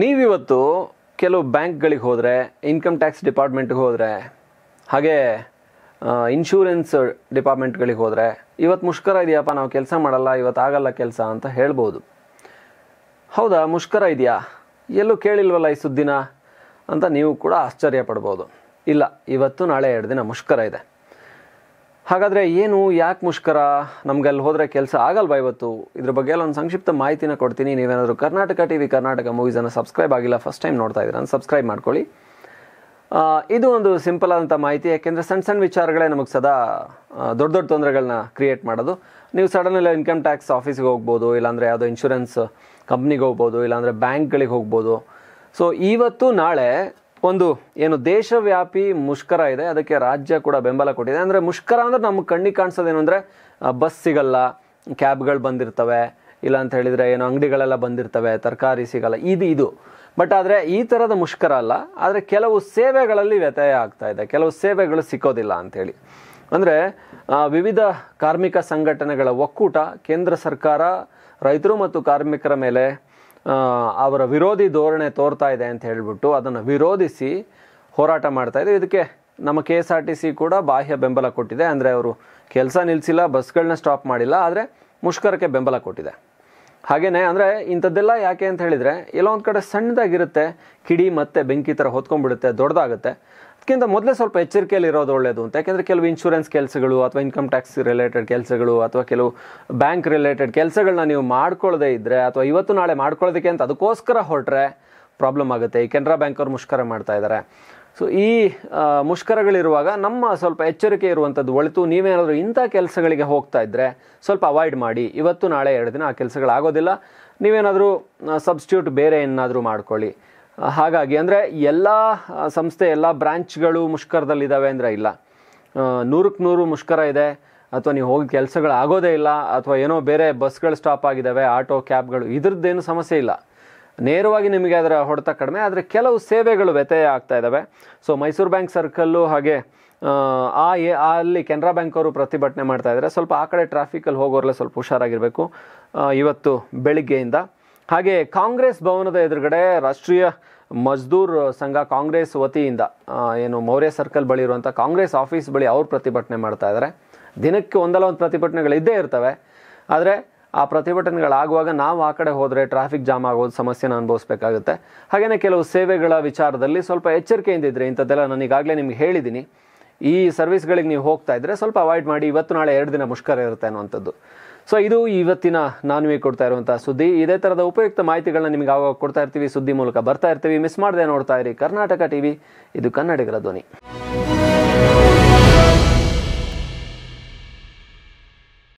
ನೀವಿವತ್ತು ಕೆಲವು ಬ್ಯಾಂಕ್ಗಳಿಗೆ ಹೋದರೆ ಇನ್ಕಮ್ ಟ್ಯಾಕ್ಸ್ ಡಿಪಾರ್ಟ್ಮೆಂಟ್ಗೆ ಹೋದರೆ ಹಾಗೆ ಇನ್ಶೂರೆನ್ಸ್ ಡಿಪಾರ್ಟ್ಮೆಂಟ್ಗಳಿಗೆ ಹೋದರೆ ಇವತ್ತು ಮುಷ್ಕರ ಇದೆಯಪ್ಪ ನಾವು ಕೆಲಸ ಮಾಡಲ್ಲ ಇವತ್ತು ಆಗಲ್ಲ ಕೆಲಸ ಅಂತ ಹೇಳ್ಬೋದು ಹೌದಾ ಮುಷ್ಕರ ಇದೆಯಾ ಎಲ್ಲೂ ಕೇಳಿಲ್ವಲ್ಲ ಈ ಸುದ್ದಿನ ಅಂತ ನೀವು ಕೂಡ ಆಶ್ಚರ್ಯ ಪಡ್ಬೋದು ಇಲ್ಲ ಇವತ್ತು ನಾಳೆ ಎರಡು ದಿನ ಮುಷ್ಕರ ಇದೆ ಹಾಗಾದರೆ ಏನು ಯಾಕೆ ಮುಷ್ಕರ ನಮ್ಗೆ ಅಲ್ಲಿ ಹೋದರೆ ಕೆಲಸ ಆಗಲ್ವಾ ಇವತ್ತು ಇದ್ರ ಬಗ್ಗೆ ಎಲ್ಲ ಒಂದು ಸಂಕ್ಷಿಪ್ತ ಮಾಹಿತಿನ ಕೊಡ್ತೀನಿ ನೀವೇನಾದರೂ ಕರ್ನಾಟಕ ಟಿ ವಿ ಕರ್ನಾಟಕ ಮೂವೀಸನ್ನು ಸಬ್ಸ್ಕ್ರೈಬ್ ಆಗಿಲ್ಲ ಫಸ್ಟ್ ಟೈಮ್ ನೋಡ್ತಾ ಇದ್ದೀರ ಸಬ್ಸ್ಕ್ರೈಬ್ ಮಾಡ್ಕೊಳ್ಳಿ ಇದು ಒಂದು ಸಿಂಪಲ್ ಆದಂಥ ಮಾಹಿತಿ ಯಾಕೆಂದರೆ ಸಣ್ಣ ಸಣ್ಣ ವಿಚಾರಗಳೇ ನಮಗೆ ಸದಾ ದೊಡ್ಡ ದೊಡ್ಡ ತೊಂದರೆಗಳನ್ನ ಕ್ರಿಯೇಟ್ ಮಾಡೋದು ನೀವು ಸಡನ್ಲಿ ಇನ್ಕಮ್ ಟ್ಯಾಕ್ಸ್ ಆಫೀಸಿಗೆ ಹೋಗ್ಬೋದು ಇಲ್ಲಾಂದರೆ ಯಾವುದೋ ಇನ್ಶೂರೆನ್ಸ್ ಕಂಪ್ನಿಗೆ ಹೋಗ್ಬೋದು ಇಲ್ಲಾಂದರೆ ಬ್ಯಾಂಕ್ಗಳಿಗೆ ಹೋಗ್ಬೋದು ಸೊ ಇವತ್ತು ನಾಳೆ ಒಂದು ಏನು ದೇಶವ್ಯಾಪಿ ಮುಷ್ಕರ ಇದೆ ಅದಕ್ಕೆ ರಾಜ್ಯ ಕೂಡ ಬೆಂಬಲ ಕೊಟ್ಟಿದೆ ಅಂದರೆ ಮುಷ್ಕರ ಅಂದರೆ ನಮ್ಗೆ ಕಣ್ಣಿಗೆ ಕಾಣಿಸೋದೇನು ಅಂದರೆ ಬಸ್ ಸಿಗಲ್ಲ ಕ್ಯಾಬ್ಗಳು ಬಂದಿರ್ತವೆ ಇಲ್ಲ ಅಂತ ಹೇಳಿದರೆ ಏನು ಅಂಗಡಿಗಳೆಲ್ಲ ಬಂದಿರ್ತವೆ ತರಕಾರಿ ಸಿಗಲ್ಲ ಇದು ಇದು ಬಟ್ ಆದರೆ ಈ ಥರದ ಮುಷ್ಕರ ಅಲ್ಲ ಆದರೆ ಕೆಲವು ಸೇವೆಗಳಲ್ಲಿ ವ್ಯತ್ಯಯ ಆಗ್ತಾ ಇದೆ ಕೆಲವು ಸೇವೆಗಳು ಸಿಕ್ಕೋದಿಲ್ಲ ಅಂಥೇಳಿ ಅಂದರೆ ವಿವಿಧ ಕಾರ್ಮಿಕ ಸಂಘಟನೆಗಳ ಒಕ್ಕೂಟ ಕೇಂದ್ರ ಸರ್ಕಾರ ರೈತರು ಮತ್ತು ಕಾರ್ಮಿಕರ ಮೇಲೆ ಅವರ ವಿರೋಧಿ ಧೋರಣೆ ತೋರ್ತಾ ಇದೆ ಅಂತ ಹೇಳಿಬಿಟ್ಟು ಅದನ್ನು ವಿರೋಧಿಸಿ ಹೋರಾಟ ಮಾಡ್ತಾ ಇದೆ ಇದಕ್ಕೆ ನಮ್ಮ K S R T C ಕೂಡ ಬಾಹ್ಯ ಬೆಂಬಲ ಕೊಟ್ಟಿದೆ ಅಂದರೆ ಅವರು ಕೆಲಸ ನಿಲ್ಲಿಸಿಲ್ಲ ಬಸ್ಗಳನ್ನ ಸ್ಟಾಪ್ ಮಾಡಿಲ್ಲ ಆದರೆ ಮುಷ್ಕರಕ್ಕೆ ಬೆಂಬಲ ಕೊಟ್ಟಿದೆ ಹಾಗೆಯೇ ಅಂದರೆ ಇಂಥದ್ದೆಲ್ಲ ಯಾಕೆ ಅಂತ ಹೇಳಿದರೆ ಎಲ್ಲೋ ಒಂದು ಕಡೆ ಸಣ್ಣದಾಗಿರುತ್ತೆ ಕಿಡಿ ಮತ್ತು ಬೆಂಕಿ ಥರ ಹೊತ್ಕೊಂಡ್ಬಿಡುತ್ತೆ ದೊಡ್ಡದಾಗುತ್ತೆ ಅದಕ್ಕಿಂತ ಮೊದಲೇ ಸ್ವಲ್ಪ ಎಚ್ಚರಿಕೆಯಲ್ಲಿ ಇರೋದು ಒಳ್ಳೆಯದು ಅಂತ ಯಾಕೆಂದರೆ ಕೆಲವು ಇನ್ಶೂರೆನ್ಸ್ ಕೆಲಸಗಳು ಅಥವಾ ಇನ್ಕಮ್ ಟ್ಯಾಕ್ಸ್ ರಿಲೇಟೆಡ್ ಕೆಲಸಗಳು ಅಥವಾ ಕೆಲವು ಬ್ಯಾಂಕ್ ರಿಲೇಟೆಡ್ ಕೆಲಸಗಳನ್ನ ನೀವು ಮಾಡ್ಕೊಳ್ಳದೇ ಇದ್ದರೆ ಅಥವಾ ಇವತ್ತು ನಾಳೆ ಮಾಡ್ಕೊಳ್ಳೋದಕ್ಕೆ ಅಂತ ಅದಕ್ಕೋಸ್ಕರ ಹೊರಟ್ರೆ ಪ್ರಾಬ್ಲಮ್ ಆಗುತ್ತೆ ಈ ಕೆನರಾ ಅವರು ಮುಷ್ಕರ ಮಾಡ್ತಾ ಇದ್ದಾರೆ ಸೊ ಈ ಮುಷ್ಕರಗಳಿರುವಾಗ ನಮ್ಮ ಸ್ವಲ್ಪ ಎಚ್ಚರಿಕೆ ಇರುವಂಥದ್ದು ಒಳಿತು ನೀವೇನಾದರೂ ಇಂಥ ಕೆಲಸಗಳಿಗೆ ಹೋಗ್ತಾ ಇದ್ದರೆ ಸ್ವಲ್ಪ ಅವಾಯ್ಡ್ ಮಾಡಿ ಇವತ್ತು ನಾಳೆ ಎರಡು ದಿನ ಆ ಕೆಲಸಗಳಾಗೋದಿಲ್ಲ ನೀವೇನಾದರೂ ಸಬ್ಸ್ಟ್ಯೂಟ್ ಬೇರೆ ಏನಾದರೂ ಮಾಡ್ಕೊಳ್ಳಿ ಹಾಗಾಗಿ ಅಂದರೆ ಎಲ್ಲ ಸಂಸ್ಥೆ ಎಲ್ಲ ಬ್ರಾಂಚ್ಗಳು ಮುಷ್ಕರದಲ್ಲಿದ್ದಾವೆ ಅಂದರೆ ಇಲ್ಲ ನೂರಕ್ಕೆ ನೂರು ಮುಷ್ಕರ ಇದೆ ಅಥವಾ ನೀವು ಹೋಗಿ ಕೆಲಸಗಳು ಆಗೋದೇ ಇಲ್ಲ ಅಥವಾ ಏನೋ ಬೇರೆ ಬಸ್ಗಳು ಸ್ಟಾಪ್ ಆಗಿದ್ದಾವೆ ಆಟೋ ಕ್ಯಾಬ್ಗಳು ಇದ್ರದ್ದೇನು ಸಮಸ್ಯೆ ಇಲ್ಲ ನೇರವಾಗಿ ನಿಮಗೆ ಅದರ ಹೊಡೆತ ಕಡಿಮೆ ಆದರೆ ಕೆಲವು ಸೇವೆಗಳು ವ್ಯತ್ಯಯ ಆಗ್ತಾ ಇದ್ದಾವೆ ಸೊ ಮೈಸೂರು ಬ್ಯಾಂಕ್ ಸರ್ಕಲ್ಲು ಹಾಗೆ ಆ ಎ ಅಲ್ಲಿ ಕೆನರಾ ಬ್ಯಾಂಕ್ ಅವರು ಪ್ರತಿಭಟನೆ ಮಾಡ್ತಾ ಇದ್ದಾರೆ ಸ್ವಲ್ಪ ಆ ಕಡೆ ಟ್ರಾಫಿಕಲ್ಲಿ ಹೋಗೋರಲ್ಲೇ ಸ್ವಲ್ಪ ಹುಷಾರಾಗಿರಬೇಕು ಇವತ್ತು ಬೆಳಿಗ್ಗೆಯಿಂದ ಹಾಗೆ ಕಾಂಗ್ರೆಸ್ ಭವನದ ಎದುರುಗಡೆ ರಾಷ್ಟ್ರೀಯ ಮಜ್ದೂರ್ ಸಂಘ ಕಾಂಗ್ರೆಸ್ ವತಿಯಿಂದ ಏನು ಮೌರ್ಯ ಸರ್ಕಲ್ ಬಳಿ ಇರುವಂಥ ಕಾಂಗ್ರೆಸ್ ಆಫೀಸ್ ಬಳಿ ಅವರು ಪ್ರತಿಭಟನೆ ಮಾಡ್ತಾ ಇದ್ದಾರೆ ದಿನಕ್ಕೆ ಒಂದಲ್ಲ ಒಂದು ಪ್ರತಿಭಟನೆಗಳು ಇದ್ದೇ ಇರ್ತವೆ ಆದರೆ ಆ ಪ್ರತಿಭಟನೆಗಳಾಗುವಾಗ ನಾವು ಆ ಕಡೆ ಹೋದರೆ ಟ್ರಾಫಿಕ್ ಜಾಮ್ ಆಗೋದು ಸಮಸ್ಯೆನ ಅನುಭವಿಸ್ಬೇಕಾಗುತ್ತೆ ಹಾಗೆಯೇ ಕೆಲವು ಸೇವೆಗಳ ವಿಚಾರದಲ್ಲಿ ಸ್ವಲ್ಪ ಎಚ್ಚರಿಕೆಯಿಂದ ಇದ್ದರೆ ಇಂಥದ್ದೆಲ್ಲ ನಾನು ಈಗಾಗಲೇ ನಿಮ್ಗೆ ಹೇಳಿದ್ದೀನಿ ಈ ಸರ್ವಿಸ್ಗಳಿಗೆ ನೀವು ಹೋಗ್ತಾ ಇದ್ದರೆ ಸ್ವಲ್ಪ ಅವಾಯ್ಡ್ ಮಾಡಿ ಇವತ್ತು ನಾಳೆ ಎರಡು ದಿನ ಮುಷ್ಕರ ಇರುತ್ತೆ ಅನ್ನುವಂಥದ್ದು ಸೊ ಇದು ಇವತ್ತಿನ ನಾನು ಕೊಡ್ತಾ ಇರುವಂಥ ಸುದ್ದಿ ಇದೇ ಥರದ ಉಪಯುಕ್ತ ಮಾಹಿತಿಗಳನ್ನ ನಿಮಗೆ ಆವಾಗ ಕೊಡ್ತಾ ಇರ್ತೀವಿ ಸುದ್ದಿ ಮೂಲಕ ಬರ್ತಾ ಇರ್ತೀವಿ ಮಿಸ್ ಮಾಡದೆ ನೋಡ್ತಾ ಇರಿ ಕರ್ನಾಟಕ ಟಿವಿ ಇದು ಕನ್ನಡಿಗರ ಧ್ವನಿ